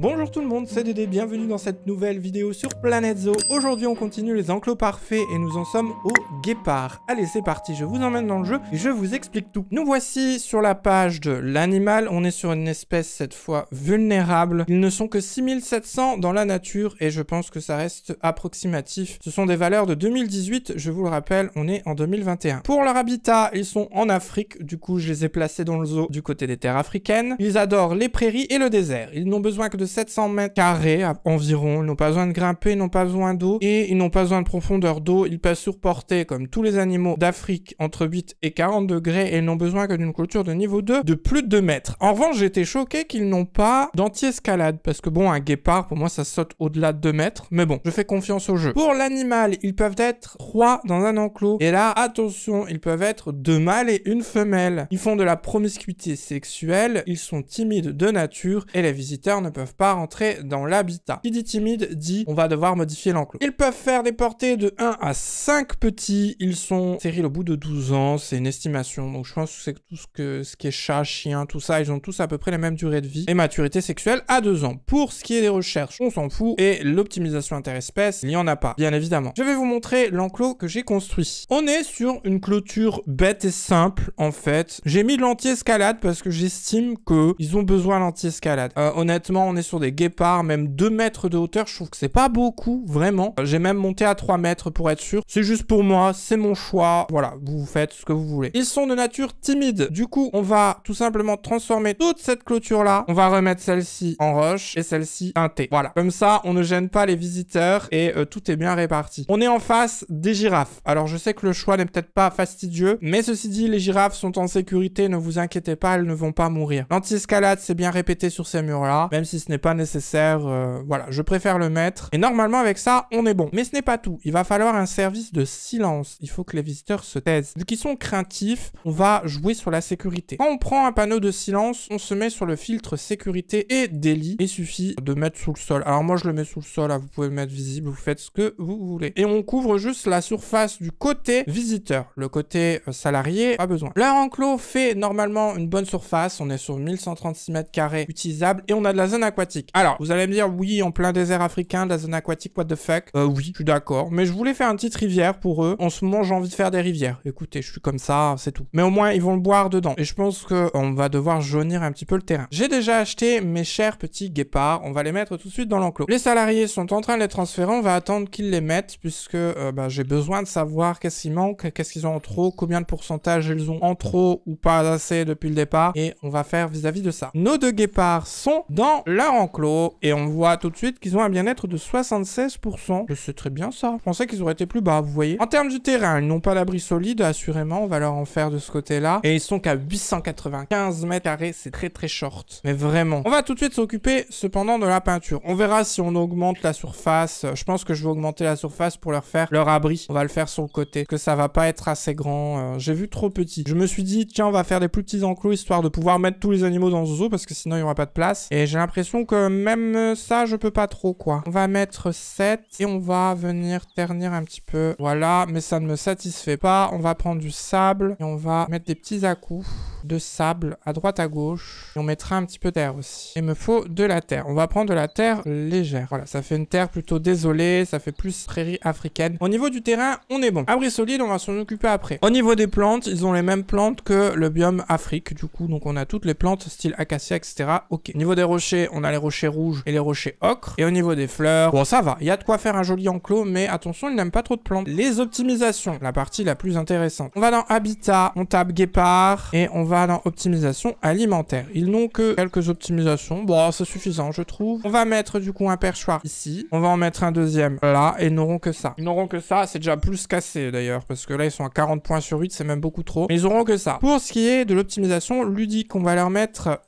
Bonjour tout le monde, c'est Dédé, bienvenue dans cette nouvelle vidéo sur Planète Zoo. Aujourd'hui on continue les enclos parfaits et nous en sommes au guépard. Allez c'est parti, je vous emmène dans le jeu et je vous explique tout. Nous voici sur la page de l'animal, on est sur une espèce cette fois vulnérable. Ils ne sont que 6700 dans la nature et je pense que ça reste approximatif. Ce sont des valeurs de 2018, je vous le rappelle, on est en 2021. Pour leur habitat, ils sont en Afrique, du coup je les ai placés dans le zoo du côté des terres africaines. Ils adorent les prairies et le désert, ils n'ont besoin que de 700 mètres carrés environ. Ils n'ont pas besoin de grimper, ils n'ont pas besoin d'eau et ils n'ont pas besoin de profondeur d'eau. Ils peuvent surporter, comme tous les animaux d'Afrique entre 8 et 40 degrés et ils n'ont besoin que d'une clôture de niveau 2 de plus de 2 mètres. En revanche, j'étais choqué qu'ils n'ont pas d'anti-escalade parce que bon, un guépard, pour moi, ça saute au-delà de 2 mètres. Mais bon, je fais confiance au jeu. Pour l'animal, ils peuvent être 3 dans un enclos. Et là, attention, ils peuvent être deux mâles et une femelle. Ils font de la promiscuité sexuelle, ils sont timides de nature et les visiteurs ne peuvent pas rentrer dans l'habitat. Qui dit timide dit on va devoir modifier l'enclos. Ils peuvent faire des portées de 1 à 5 petits. Ils sont stériles au bout de 12 ans. C'est une estimation. Donc je pense que c'est tout ce, que, ce qui est chat, chien, tout ça. Ils ont tous à peu près la même durée de vie. Et maturité sexuelle à 2 ans. Pour ce qui est des recherches, on s'en fout. Et l'optimisation interespèce, il n'y en a pas. Bien évidemment. Je vais vous montrer l'enclos que j'ai construit. On est sur une clôture bête et simple en fait. J'ai mis de l'anti-escalade parce que j'estime qu'ils ont besoin d'anti-escalade. Euh, honnêtement, on est sur des guépards, même 2 mètres de hauteur, je trouve que c'est pas beaucoup, vraiment. Euh, j'ai même monté à 3 mètres pour être sûr. C'est juste pour moi, c'est mon choix. Voilà, vous faites ce que vous voulez. Ils sont de nature timide. Du coup, on va tout simplement transformer toute cette clôture-là. On va remettre celle-ci en roche et celle-ci un thé. Voilà. Comme ça, on ne gêne pas les visiteurs et euh, tout est bien réparti. On est en face des girafes. Alors, je sais que le choix n'est peut-être pas fastidieux, mais ceci dit, les girafes sont en sécurité. Ne vous inquiétez pas, elles ne vont pas mourir. L'anti-escalade, c'est bien répété sur ces murs-là, même si ce n'est pas nécessaire. Euh, voilà, je préfère le mettre. Et normalement, avec ça, on est bon. Mais ce n'est pas tout. Il va falloir un service de silence. Il faut que les visiteurs se taisent. Vu qu'ils sont craintifs, on va jouer sur la sécurité. Quand on prend un panneau de silence, on se met sur le filtre sécurité et délit. Il suffit de mettre sous le sol. Alors moi, je le mets sous le sol. Vous pouvez le mettre visible. Vous faites ce que vous voulez. Et on couvre juste la surface du côté visiteur. Le côté euh, salarié, pas besoin. Leur enclos fait normalement une bonne surface. On est sur 1136 mètres carrés utilisable Et on a de la zone aquatique alors, vous allez me dire, oui, en plein désert africain, la zone aquatique, what the fuck euh, Oui, je suis d'accord. Mais je voulais faire une petite rivière pour eux. En ce moment, j'ai envie de faire des rivières. Écoutez, je suis comme ça, c'est tout. Mais au moins, ils vont le boire dedans. Et je pense on va devoir jaunir un petit peu le terrain. J'ai déjà acheté mes chers petits guépards. On va les mettre tout de suite dans l'enclos. Les salariés sont en train de les transférer. On va attendre qu'ils les mettent puisque euh, bah, j'ai besoin de savoir qu'est-ce qu'ils manquent, qu'est-ce qu'ils ont en trop, combien de pourcentage ils ont en trop ou pas assez depuis le départ. Et on va faire vis-à-vis de ça. Nos deux guépards sont dans leur enclos, et on voit tout de suite qu'ils ont un bien-être de 76%. Je sais très bien ça. Je pensais qu'ils auraient été plus bas, vous voyez. En termes de terrain, ils n'ont pas d'abri solide, assurément. On va leur en faire de ce côté-là. Et ils sont qu'à 895 mètres carrés. C'est très très short. Mais vraiment. On va tout de suite s'occuper cependant de la peinture. On verra si on augmente la surface. Je pense que je vais augmenter la surface pour leur faire leur abri. On va le faire sur le côté. que ça va pas être assez grand. Euh, j'ai vu trop petit. Je me suis dit, tiens, on va faire des plus petits enclos histoire de pouvoir mettre tous les animaux dans ce zoo parce que sinon il n'y aura pas de place. Et j'ai l'impression donc, euh, même ça, je peux pas trop, quoi. On va mettre 7 et on va venir ternir un petit peu. Voilà, mais ça ne me satisfait pas. On va prendre du sable et on va mettre des petits à-coups de sable à droite à gauche. on mettra un petit peu d'air aussi. Il me faut de la terre. On va prendre de la terre légère. Voilà, ça fait une terre plutôt désolée. Ça fait plus prairie africaine. Au niveau du terrain, on est bon. Abri solide, on va s'en occuper après. Au niveau des plantes, ils ont les mêmes plantes que le biome Afrique. Du coup, donc on a toutes les plantes style acacia, etc. Ok. Au niveau des rochers, on a les rochers rouges et les rochers ocre. Et au niveau des fleurs, bon, ça va. Il y a de quoi faire un joli enclos, mais attention, ils n'aiment pas trop de plantes. Les optimisations, la partie la plus intéressante. On va dans habitat, on tape guépard et on va va dans optimisation alimentaire. Ils n'ont que quelques optimisations. Bon, bah, c'est suffisant, je trouve. On va mettre du coup un perchoir ici. On va en mettre un deuxième là. Et ils n'auront que ça. Ils n'auront que ça. C'est déjà plus cassé d'ailleurs. Parce que là, ils sont à 40 points sur 8. C'est même beaucoup trop. Mais ils n'auront que ça. Pour ce qui est de l'optimisation ludique, on va leur mettre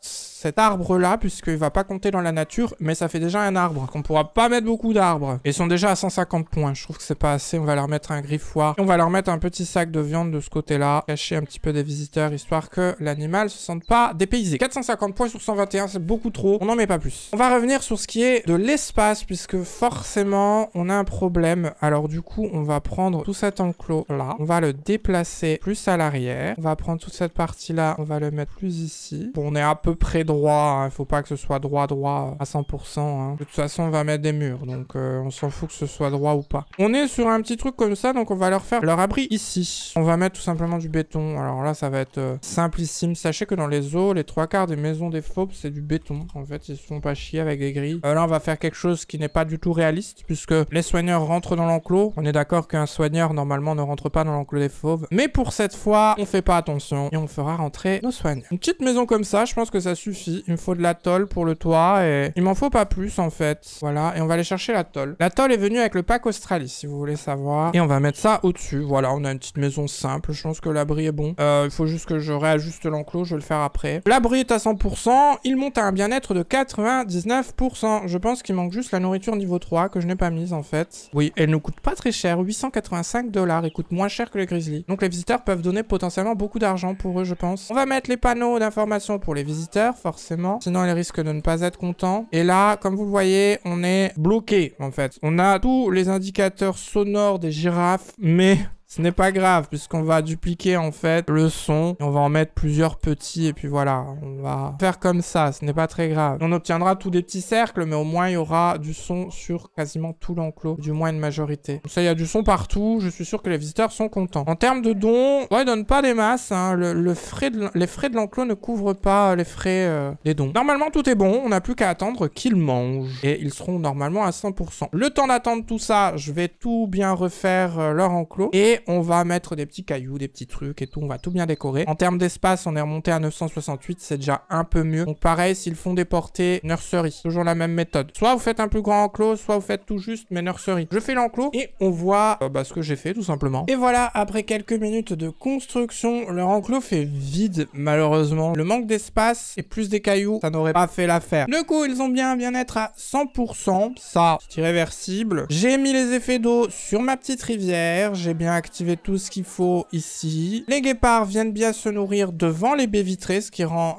cet arbre-là, puisqu'il va pas compter dans la nature, mais ça fait déjà un arbre, qu'on pourra pas mettre beaucoup d'arbres. Ils sont déjà à 150 points, je trouve que c'est pas assez, on va leur mettre un griffoir, on va leur mettre un petit sac de viande de ce côté-là, cacher un petit peu des visiteurs, histoire que l'animal se sente pas dépaysé. 450 points sur 121, c'est beaucoup trop, on n'en met pas plus. On va revenir sur ce qui est de l'espace, puisque forcément, on a un problème. Alors du coup, on va prendre tout cet enclos-là, on va le déplacer plus à l'arrière, on va prendre toute cette partie-là, on va le mettre plus ici. Bon, on est à peu près dans droit. Il hein. faut pas que ce soit droit droit à 100%. Hein. De toute façon, on va mettre des murs. Donc, euh, on s'en fout que ce soit droit ou pas. On est sur un petit truc comme ça. Donc, on va leur faire leur abri ici. On va mettre tout simplement du béton. Alors là, ça va être euh, simplissime. Sachez que dans les eaux, les trois quarts des maisons des fauves, c'est du béton. En fait, ils se font pas chier avec des grilles. Euh, là, on va faire quelque chose qui n'est pas du tout réaliste. Puisque les soigneurs rentrent dans l'enclos. On est d'accord qu'un soigneur, normalement, ne rentre pas dans l'enclos des fauves. Mais pour cette fois, on fait pas attention. Et on fera rentrer nos soigneurs. Une petite maison comme ça, je pense que ça suffit il me faut de la tôle pour le toit et il m'en faut pas plus en fait. Voilà, et on va aller chercher la tôle. La tôle est venue avec le pack Australie si vous voulez savoir. Et on va mettre ça au-dessus. Voilà, on a une petite maison simple. Je pense que l'abri est bon. Euh, il faut juste que je réajuste l'enclos, je vais le faire après. L'abri est à 100%, il monte à un bien-être de 99%. Je pense qu'il manque juste la nourriture niveau 3 que je n'ai pas mise en fait. Oui, elle ne coûte pas très cher, 885 dollars. Elle coûte moins cher que les grizzlies. Donc les visiteurs peuvent donner potentiellement beaucoup d'argent pour eux, je pense. On va mettre les panneaux d'information pour les visiteurs, forcément. Sinon, les risque de ne pas être contents. Et là, comme vous le voyez, on est bloqué, en fait. On a tous les indicateurs sonores des girafes, mais ce n'est pas grave puisqu'on va dupliquer en fait le son. on va en mettre plusieurs petits et puis voilà, on va faire comme ça. Ce n'est pas très grave. On obtiendra tous des petits cercles mais au moins il y aura du son sur quasiment tout l'enclos. Du moins une majorité. ça il y a du son partout. Je suis sûr que les visiteurs sont contents. En termes de dons, ouais, ils donnent pas des masses. Hein. Le, frais les frais de l'enclos ne couvrent pas euh, les frais euh, des dons. Normalement tout est bon. On n'a plus qu'à attendre qu'ils mangent. Et ils seront normalement à 100%. Le temps d'attendre tout ça, je vais tout bien refaire euh, leur enclos. Et on va mettre des petits cailloux, des petits trucs et tout, on va tout bien décorer. En termes d'espace, on est remonté à 968, c'est déjà un peu mieux. Donc pareil, s'ils font des portées, nursery, toujours la même méthode. Soit vous faites un plus grand enclos, soit vous faites tout juste, mais nursery. Je fais l'enclos et on voit euh, bah, ce que j'ai fait tout simplement. Et voilà, après quelques minutes de construction, leur enclos fait vide malheureusement. Le manque d'espace et plus des cailloux, ça n'aurait pas fait l'affaire. Le coup, ils ont bien un bien-être à 100%, ça, c'est irréversible. J'ai mis les effets d'eau sur ma petite rivière, j'ai bien activer tout ce qu'il faut ici. Les guépards viennent bien se nourrir devant les baies vitrées, ce qui rend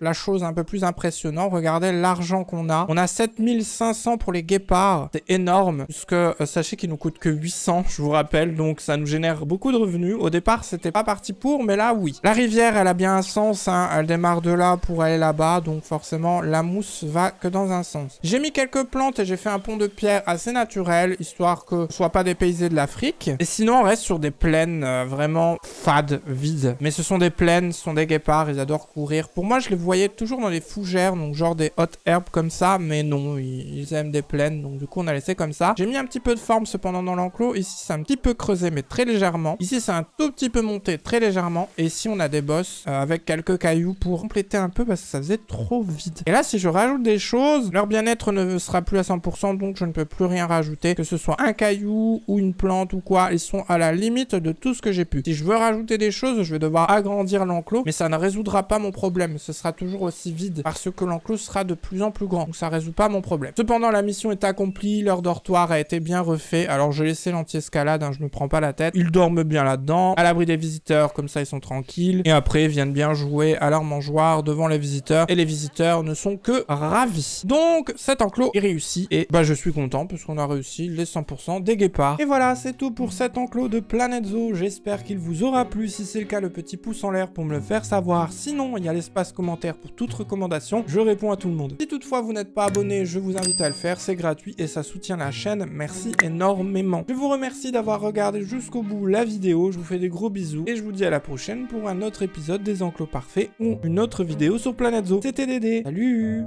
la chose un peu plus impressionnante. Regardez l'argent qu'on a. On a 7500 pour les guépards. C'est énorme, puisque euh, sachez qu'il nous coûte que 800, je vous rappelle. Donc ça nous génère beaucoup de revenus. Au départ, c'était pas parti pour, mais là, oui. La rivière, elle a bien un sens. Hein. Elle démarre de là pour aller là-bas. Donc forcément, la mousse va que dans un sens. J'ai mis quelques plantes et j'ai fait un pont de pierre assez naturel, histoire que ce soit pas dépaysé de l'Afrique. Et sinon, on reste sur des plaines euh, vraiment fades, vides. Mais ce sont des plaines, ce sont des guépards, ils adorent courir. Pour moi, je les voyais toujours dans les fougères, donc genre des hautes herbes comme ça. Mais non, ils, aiment des plaines, donc du coup, on a laissé comme ça. J'ai mis un petit peu de forme cependant dans l'enclos. Ici, c'est un petit peu creusé, mais très légèrement. Ici, c'est un tout petit peu monté, très légèrement. Et ici, on a des bosses euh, avec quelques cailloux pour compléter un peu parce que ça faisait trop vide. Et là, si je rajoute des choses, leur bien-être ne sera plus à 100%, donc je ne peux plus rien rajouter. Que ce soit un caillou ou une plante ou quoi, ils sont à la limite de tout ce que j'ai pu. Si je veux rajouter des choses, je vais devoir agrandir l'enclos, mais ça ne résoudra pas mon problème. Ce sera toujours aussi vide parce que l'enclos sera de plus en plus grand. Donc ça résout pas mon problème. Cependant, la mission est accomplie, leur dortoir a été bien refait. Alors je laissais l'anti-escalade, hein, je me prends pas la tête. Ils dorment bien là-dedans, à l'abri des visiteurs, comme ça ils sont tranquilles. Et après, ils viennent bien jouer à leur mangeoire devant les visiteurs. Et les visiteurs ne sont que ravis. Donc cet enclos est réussi et bah je suis content parce qu'on a réussi les 100% des guépards. Et voilà, c'est tout pour cet enclos de Planète Zoo, j'espère qu'il vous aura plu. Si c'est le cas, le petit pouce en l'air pour me le faire savoir. Sinon, il y a l'espace commentaire pour toute recommandation, je réponds à tout le monde. Si toutefois vous n'êtes pas abonné, je vous invite à le faire, c'est gratuit et ça soutient la chaîne, merci énormément. Je vous remercie d'avoir regardé jusqu'au bout la vidéo, je vous fais des gros bisous et je vous dis à la prochaine pour un autre épisode des Enclos Parfaits ou une autre vidéo sur Planète Zoo. C'était Dédé, salut